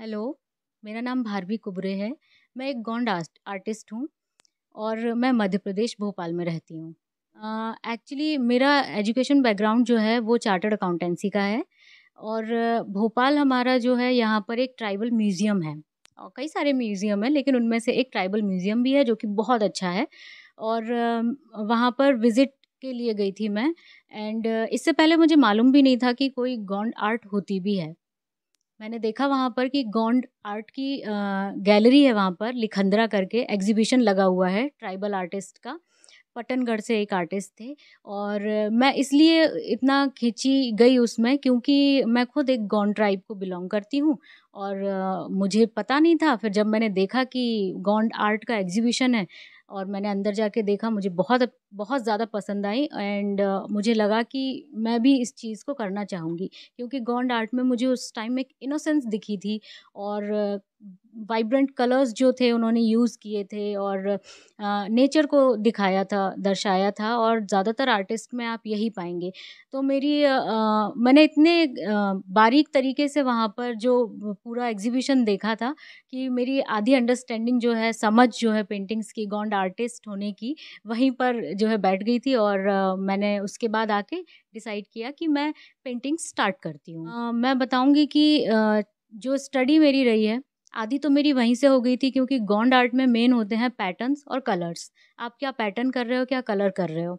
hello मेरा नाम भारवी कुबरे है मैं एक गोंड आर्टिस्ट हूँ और मैं मध्य प्रदेश भोपाल में रहती हूँ एक्चुअली uh, मेरा एजुकेशन बैकग्राउंड जो है वो चार्टर्ड अकाउंटेंसी का है और भोपाल हमारा जो है यहाँ पर एक ट्राइबल म्यूज़ियम है और कई सारे म्यूज़ियम हैं लेकिन उनमें से एक ट्राइबल म्यूज़ियम भी है जो कि बहुत अच्छा है और वहाँ पर विज़िट के लिए गई थी मैं एंड इससे पहले मुझे मालूम भी नहीं था कि कोई गौंड आर्ट होती भी है मैंने देखा वहाँ पर कि गोंड आर्ट की गैलरी है वहाँ पर लिखंदरा करके एग्जीबिशन लगा हुआ है ट्राइबल आर्टिस्ट का पटनगढ़ से एक आर्टिस्ट थे और मैं इसलिए इतना खींची गई उसमें क्योंकि मैं खुद एक गोंड ट्राइब को बिलोंग करती हूँ और मुझे पता नहीं था फिर जब मैंने देखा कि गौंड आर्ट का एग्जीबिशन है और मैंने अंदर जाके देखा मुझे बहुत बहुत ज़्यादा पसंद आई एंड uh, मुझे लगा कि मैं भी इस चीज़ को करना चाहूँगी क्योंकि गॉन्ड आर्ट में मुझे उस टाइम में एक इनोसेंस दिखी थी और वाइब्रेंट कलर्स जो थे उन्होंने यूज़ किए थे और नेचर को दिखाया था दर्शाया था और ज़्यादातर आर्टिस्ट में आप यही पाएंगे तो मेरी मैंने इतने बारीक तरीके से वहाँ पर जो पूरा एग्जीबिशन देखा था कि मेरी आधी अंडरस्टैंडिंग जो है समझ जो है पेंटिंग्स की गॉन्ड आर्टिस्ट होने की वहीं पर जो है बैठ गई थी और मैंने उसके बाद आके डिसाइड किया कि मैं पेंटिंग स्टार्ट करती हूँ मैं बताऊँगी कि जो स्टडी मेरी रही है आदि तो मेरी वहीं से हो गई थी क्योंकि गॉन्ड आर्ट में मेन होते हैं पैटर्न्स और कलर्स आप क्या पैटर्न कर रहे हो क्या कलर कर रहे हो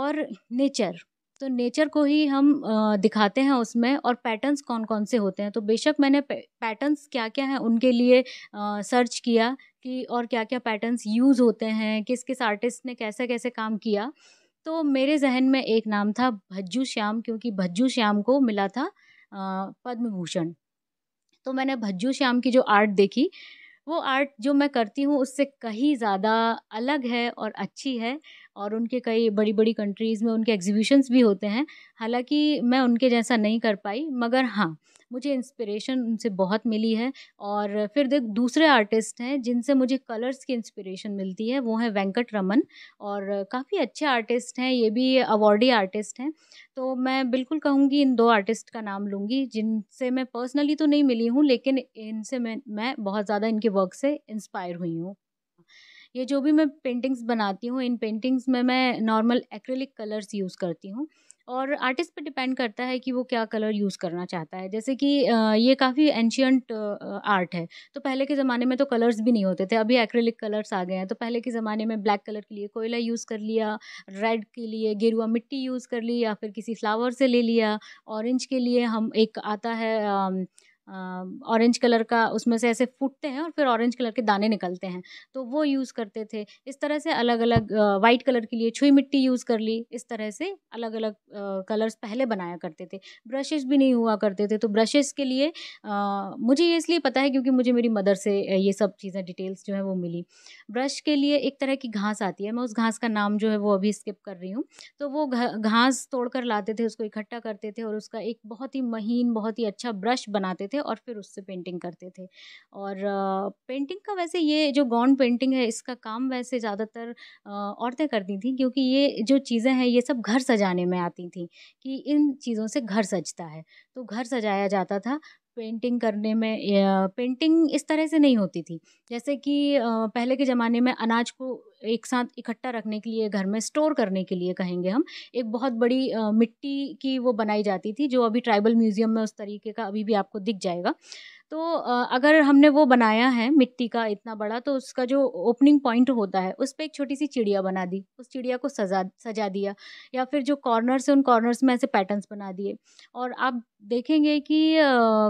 और नेचर तो नेचर को ही हम दिखाते हैं उसमें और पैटर्न्स कौन कौन से होते हैं तो बेशक मैंने पैटर्न्स क्या क्या हैं उनके लिए सर्च किया कि और क्या क्या पैटर्न्स यूज़ होते हैं किस किस आर्टिस्ट ने कैसे कैसे काम किया तो मेरे जहन में एक नाम था भज्जू श्याम क्योंकि भज्जू श्याम को मिला था पद्म भूषण तो मैंने भज्जू श्याम की जो आर्ट देखी वो आर्ट जो मैं करती हूँ उससे कहीं ज़्यादा अलग है और अच्छी है और उनके कई बड़ी बड़ी कंट्रीज़ में उनके एग्जीबिशंस भी होते हैं हालांकि मैं उनके जैसा नहीं कर पाई मगर हाँ मुझे इंस्पिरेशन उनसे बहुत मिली है और फिर देख दूसरे आर्टिस्ट हैं जिनसे मुझे कलर्स की इंस्पिरेशन मिलती है वो है वेंकट रमन और काफ़ी अच्छे आर्टिस्ट हैं ये भी अवार्डी आर्टिस्ट हैं तो मैं बिल्कुल कहूँगी इन दो आर्टिस्ट का नाम लूँगी जिनसे मैं पर्सनली तो नहीं मिली हूँ लेकिन इनसे मैं मैं बहुत ज़्यादा इनके वर्क से इंस्पायर हुई हूँ ये जो भी मैं पेंटिंग्स बनाती हूँ इन पेंटिंग्स में मैं नॉर्मल एक्रेलिक कलर्स यूज़ करती हूँ और आर्टिस्ट पे डिपेंड करता है कि वो क्या कलर यूज़ करना चाहता है जैसे कि ये काफ़ी एंशियंट आर्ट है तो पहले के ज़माने में तो कलर्स भी नहीं होते थे अभी एक्रेलिक कलर्स आ गए हैं तो पहले के ज़माने में ब्लैक कलर के लिए कोयला यूज़ कर लिया रेड के लिए गेरुआ मिट्टी यूज़ कर ली या फिर किसी फ्लावर से ले लिया ऑरेंज के लिए हम एक आता है ऑरेंज कलर का उसमें से ऐसे फूटते हैं और फिर ऑरेंज कलर के दाने निकलते हैं तो वो यूज़ करते थे इस तरह से अलग अलग वाइट कलर के लिए छुई मिट्टी यूज़ कर ली इस तरह से अलग अलग कलर्स पहले बनाया करते थे ब्रशेस भी नहीं हुआ करते थे तो ब्रशेस के लिए आ, मुझे ये इसलिए पता है क्योंकि मुझे मेरी मदर से ये सब चीज़ें डिटेल्स जो है वो मिली ब्रश के लिए एक तरह की घास आती है मैं उस घास का नाम जो है वो अभी स्किप कर रही हूँ तो वो घास तोड़ कर लाते थे उसको इकट्ठा करते थे और उसका एक बहुत ही महीन बहुत ही अच्छा ब्रश बनाते थे थे और फिर उससे पेंटिंग करते थे और पेंटिंग का वैसे ये जो गॉन्ड पेंटिंग है इसका काम वैसे ज़्यादातर औरतें करती थी क्योंकि ये जो चीज़ें हैं ये सब घर सजाने में आती थी कि इन चीज़ों से घर सजता है तो घर सजाया जाता था पेंटिंग करने में पेंटिंग इस तरह से नहीं होती थी जैसे कि पहले के ज़माने में अनाज को एक साथ इकट्ठा रखने के लिए घर में स्टोर करने के लिए कहेंगे हम एक बहुत बड़ी मिट्टी की वो बनाई जाती थी जो अभी ट्राइबल म्यूज़ियम में उस तरीके का अभी भी आपको दिख जाएगा तो अगर हमने वो बनाया है मिट्टी का इतना बड़ा तो उसका जो ओपनिंग पॉइंट होता है उस पर एक छोटी सी चिड़िया बना दी उस चिड़िया को सजा सजा दिया या फिर जो कॉर्नर्स हैं उन कॉर्नर्स में ऐसे पैटर्न्स बना दिए और आप देखेंगे कि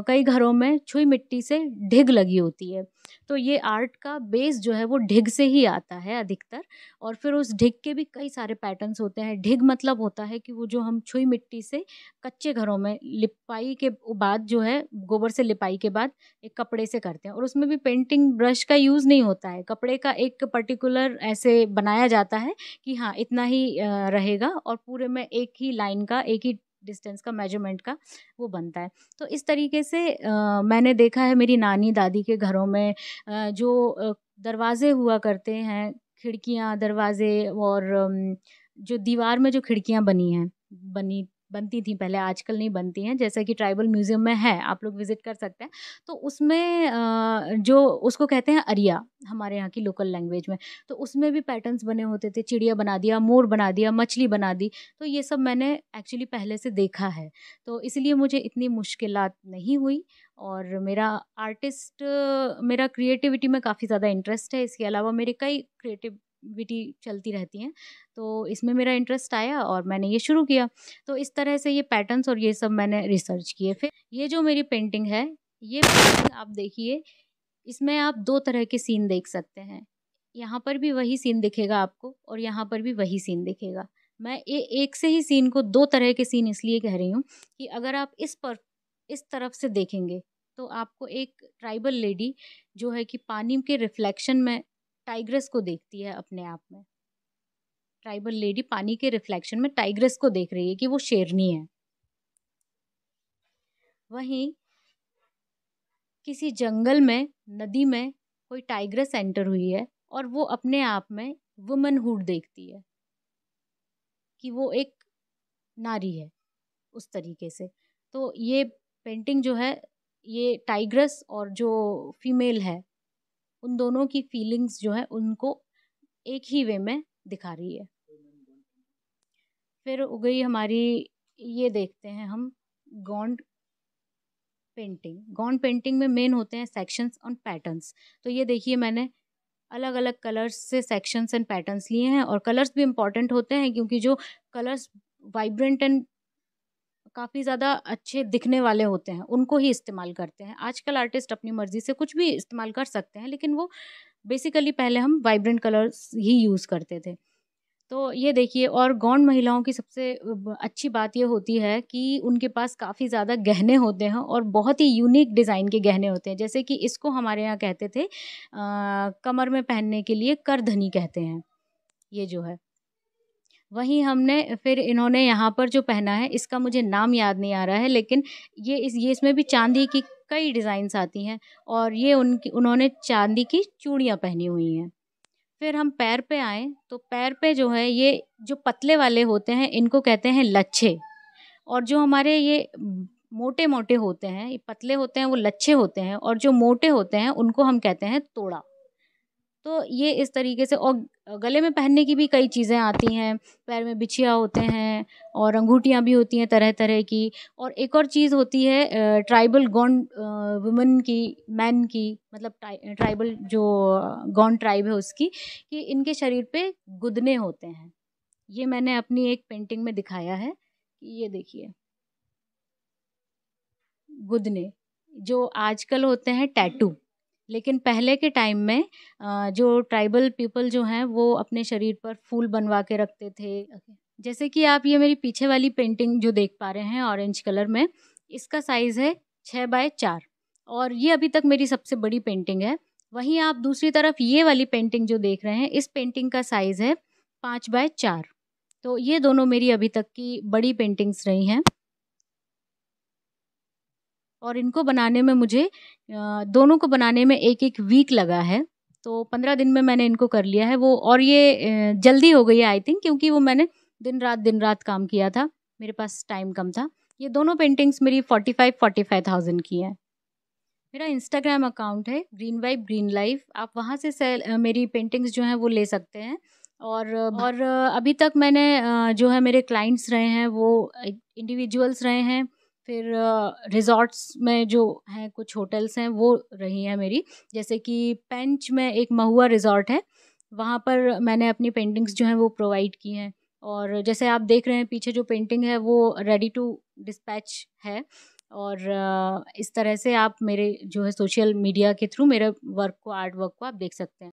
कई घरों में छुई मिट्टी से ढिग लगी होती है तो ये आर्ट का बेस जो है वो ढिग से ही आता है अधिकतर और फिर उस ढिग के भी कई सारे पैटर्न्स होते हैं ढिग मतलब होता है कि वो जो हम छुई मिट्टी से कच्चे घरों में लिपाई के बाद जो है गोबर से लिपाई के बाद एक कपड़े से करते हैं और उसमें भी पेंटिंग ब्रश का यूज़ नहीं होता है कपड़े का एक पर्टिकुलर ऐसे बनाया जाता है कि हाँ इतना ही रहेगा और पूरे में एक ही लाइन का एक ही डिस्टेंस का मेजरमेंट का वो बनता है तो इस तरीके से आ, मैंने देखा है मेरी नानी दादी के घरों में आ, जो दरवाजे हुआ करते हैं खिड़कियाँ दरवाजे और जो दीवार में जो खिड़कियाँ बनी हैं बनी बनती थी पहले आजकल नहीं बनती हैं जैसे कि ट्राइबल म्यूज़ियम में है आप लोग विज़िट कर सकते हैं तो उसमें जो उसको कहते हैं अरिया हमारे यहाँ की लोकल लैंग्वेज में तो उसमें भी पैटर्न्स बने होते थे चिड़िया बना दिया मोर बना दिया मछली बना दी तो ये सब मैंने एक्चुअली पहले से देखा है तो इसलिए मुझे इतनी मुश्किल नहीं हुई और मेरा आर्टिस्ट मेरा क्रिएटिविटी में काफ़ी ज़्यादा इंटरेस्ट है इसके अलावा मेरे कई क्रिएटिव एक्टिविटी चलती रहती हैं तो इसमें मेरा इंटरेस्ट आया और मैंने ये शुरू किया तो इस तरह से ये पैटर्न्स और ये सब मैंने रिसर्च किए फिर ये जो मेरी पेंटिंग है ये पेंटिंग आप देखिए इसमें आप दो तरह के सीन देख सकते हैं यहाँ पर भी वही सीन दिखेगा आपको और यहाँ पर भी वही सीन दिखेगा मैं ए, एक से ही सीन को दो तरह के सीन इसलिए कह रही हूँ कि अगर आप इस पर इस तरफ से देखेंगे तो आपको एक ट्राइबल लेडी जो है कि पानी के रिफ्लेक्शन में टाइग्रेस को देखती है अपने आप में ट्राइबल लेडी पानी के रिफ्लेक्शन में टाइग्रेस को देख रही है कि वो शेरनी है वहीं किसी जंगल में नदी में कोई टाइग्रेस एंटर हुई है और वो अपने आप में वुमनहुड देखती है कि वो एक नारी है उस तरीके से तो ये पेंटिंग जो है ये टाइग्रेस और जो फीमेल है उन दोनों की फीलिंग्स जो है उनको एक ही वे में दिखा रही है फिर हो गई हमारी ये देखते हैं हम गॉन्ड पेंटिंग गॉन्ड पेंटिंग में मेन होते हैं सेक्शंस और पैटर्न्स तो ये देखिए मैंने अलग अलग कलर्स से सेक्शंस एंड पैटर्न्स लिए हैं और कलर्स भी इम्पॉर्टेंट होते हैं क्योंकि जो कलर्स वाइब्रेंट एंड काफ़ी ज़्यादा अच्छे दिखने वाले होते हैं उनको ही इस्तेमाल करते हैं आजकल आर्टिस्ट अपनी मर्ज़ी से कुछ भी इस्तेमाल कर सकते हैं लेकिन वो बेसिकली पहले हम वाइब्रेंट कलर्स ही यूज़ करते थे तो ये देखिए और गौंड महिलाओं की सबसे अच्छी बात ये होती है कि उनके पास काफ़ी ज़्यादा गहने होते हैं और बहुत ही यूनिक डिज़ाइन के गहने होते हैं जैसे कि इसको हमारे यहाँ कहते थे आ, कमर में पहनने के लिए करधनी कहते हैं ये जो है वहीं हमने फिर इन्होंने यहाँ पर जो पहना है इसका मुझे नाम याद नहीं आ रहा है लेकिन ये इस ये इसमें भी चांदी की कई डिज़ाइंस आती हैं और ये उनकी उन्होंने चांदी की चूड़ियाँ पहनी हुई हैं फिर हम पैर पे आए तो पैर पे जो है ये जो पतले वाले होते हैं इनको कहते हैं लच्छे और जो हमारे ये मोटे मोटे होते हैं ये पतले होते हैं वो लच्छे होते हैं और जो मोटे होते हैं उनको हम कहते हैं तोड़ा तो ये इस तरीके से और गले में पहनने की भी कई चीज़ें आती हैं पैर में बिछिया होते हैं और अंगूठियाँ भी होती हैं तरह तरह की और एक और चीज़ होती है ट्राइबल गौंड वुमेन की मैन की मतलब ट्राइबल जो गौंड ट्राइब है उसकी कि इनके शरीर पे गुदने होते हैं ये मैंने अपनी एक पेंटिंग में दिखाया है ये देखिए गुदने जो आजकल होते हैं टैटू लेकिन पहले के टाइम में जो ट्राइबल पीपल जो हैं वो अपने शरीर पर फूल बनवा के रखते थे जैसे कि आप ये मेरी पीछे वाली पेंटिंग जो देख पा रहे हैं ऑरेंज कलर में इसका साइज़ है छः बाय चार और ये अभी तक मेरी सबसे बड़ी पेंटिंग है वहीं आप दूसरी तरफ ये वाली पेंटिंग जो देख रहे हैं इस पेंटिंग का साइज़ है पाँच बाय चार तो ये दोनों मेरी अभी तक की बड़ी पेंटिंग्स रही हैं और इनको बनाने में मुझे दोनों को बनाने में एक एक वीक लगा है तो पंद्रह दिन में मैंने इनको कर लिया है वो और ये जल्दी हो गई है आई थिंक क्योंकि वो मैंने दिन रात दिन रात काम किया था मेरे पास टाइम कम था ये दोनों पेंटिंग्स मेरी forty five forty five thousand की हैं मेरा इंस्टाग्राम अकाउंट है ग्रीन वाइफ ग्रीन लाइफ आप वहाँ से सेल मेरी पेंटिंग्स जो हैं वो ले सकते हैं और और अभी तक मैंने जो है मेरे क्लाइंट्स रहे हैं वो इंडिविजुअल्स रहे हैं फिर रिज़ॉर्ट्स में जो हैं कुछ होटल्स हैं वो रही हैं मेरी जैसे कि पेंच में एक महुआ रिज़ॉर्ट है वहाँ पर मैंने अपनी पेंटिंग्स जो हैं वो प्रोवाइड की हैं और जैसे आप देख रहे हैं पीछे जो पेंटिंग है वो रेडी टू डिस्पैच है और इस तरह से आप मेरे जो है सोशल मीडिया के थ्रू मेरे वर्क को आर्ट वर्क को आप देख सकते हैं